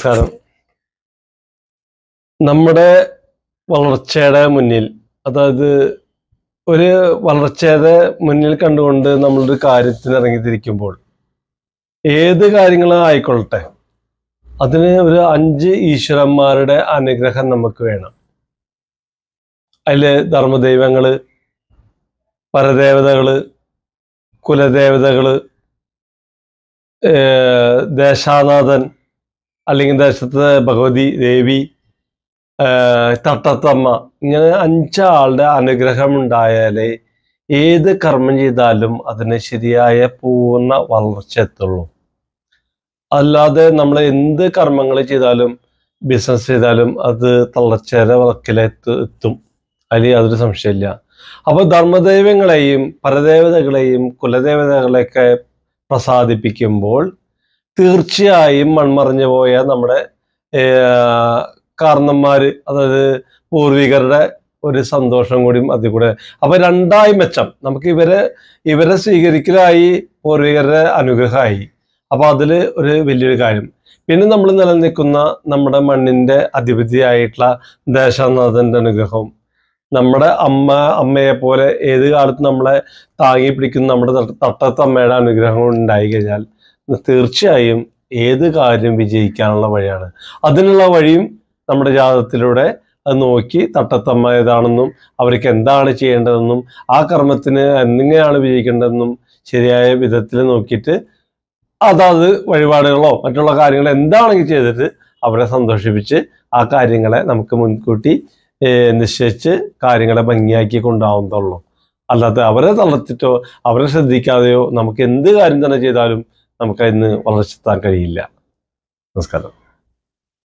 നമസ്കാരം നമ്മുടെ വളർച്ചയുടെ മുന്നിൽ അതായത് ഒരു വളർച്ചയുടെ മുന്നിൽ കണ്ടുകൊണ്ട് നമ്മളൊരു കാര്യത്തിന് ഇറങ്ങിത്തിരിക്കുമ്പോൾ ഏത് കാര്യങ്ങളും ആയിക്കൊള്ളട്ടെ അതിന് ഒരു അഞ്ച് ഈശ്വരന്മാരുടെ അനുഗ്രഹം നമുക്ക് വേണം അതിൽ ധർമ്മദൈവങ്ങൾ പരദേവതകൾ കുലദേവതകൾ ദേശാനാഥൻ അല്ലെങ്കിൽ ദേശത്ത് ഭഗവതി ദേവി തട്ടത്തമ്മ ഇങ്ങനെ അഞ്ചാളുടെ അനുഗ്രഹം ഉണ്ടായാലേ ഏത് കർമ്മം ചെയ്താലും അതിന് ശരിയായ പൂർണ്ണ വളർച്ച എത്തുള്ളൂ അല്ലാതെ നമ്മൾ എന്ത് കർമ്മങ്ങൾ ചെയ്താലും ബിസിനസ് ചെയ്താലും അത് തള്ളച്ചേര വിളക്കിലെത്തു എത്തും അതിൽ യാതൊരു സംശയമില്ല അപ്പോൾ ധർമ്മദൈവങ്ങളെയും പരദേവതകളെയും കുലദേവതകളെയൊക്കെ പ്രസാദിപ്പിക്കുമ്പോൾ തീർച്ചയായും മൺമറഞ്ഞു പോയ നമ്മുടെ കാരണന്മാര് അതായത് പൂർവികരുടെ ഒരു സന്തോഷം കൂടിയും അതിൽ കൂടെ അപ്പൊ രണ്ടായി മെച്ചം നമുക്ക് ഇവരെ ഇവരെ സ്വീകരിക്കലായി പൂർവികരുടെ അനുഗ്രഹമായി അപ്പൊ അതിൽ ഒരു വലിയൊരു കാര്യം പിന്നെ നമ്മൾ നിലനിൽക്കുന്ന നമ്മുടെ മണ്ണിന്റെ അധിപതിയായിട്ടുള്ള ദേശാനാഥന്റെ അനുഗ്രഹം നമ്മുടെ അമ്മ അമ്മയെ പോലെ ഏത് കാലത്ത് നമ്മളെ താങ്ങി പിടിക്കുന്ന നമ്മുടെ തട്ടത്തമ്മയുടെ അനുഗ്രഹം ഉണ്ടായി കഴിഞ്ഞാൽ തീർച്ചയായും ഏത് കാര്യം വിജയിക്കാനുള്ള വഴിയാണ് അതിനുള്ള വഴിയും നമ്മുടെ ജാതത്തിലൂടെ അത് നോക്കി തട്ടത്തമ്മ ഏതാണെന്നും അവർക്ക് എന്താണ് ചെയ്യേണ്ടതെന്നും ആ കർമ്മത്തിന് എങ്ങനെയാണ് വിജയിക്കേണ്ടതെന്നും ശരിയായ വിധത്തിൽ നോക്കിയിട്ട് അതാത് വഴിപാടുകളോ മറ്റുള്ള കാര്യങ്ങൾ എന്താണെങ്കിൽ ചെയ്തിട്ട് അവരെ സന്തോഷിപ്പിച്ച് ആ കാര്യങ്ങളെ നമുക്ക് മുൻകൂട്ടി നിശ്ചയിച്ച് കാര്യങ്ങളെ ഭംഗിയാക്കി കൊണ്ടാവുന്നതുള്ളൂ അല്ലാതെ അവരെ തളർത്തിട്ടോ അവരെ ശ്രദ്ധിക്കാതെയോ നമുക്ക് എന്ത് കാര്യം തന്നെ ചെയ്താലും നമുക്കതിന് വളർച്ചെത്താൻ കഴിയില്ല നമസ്കാരം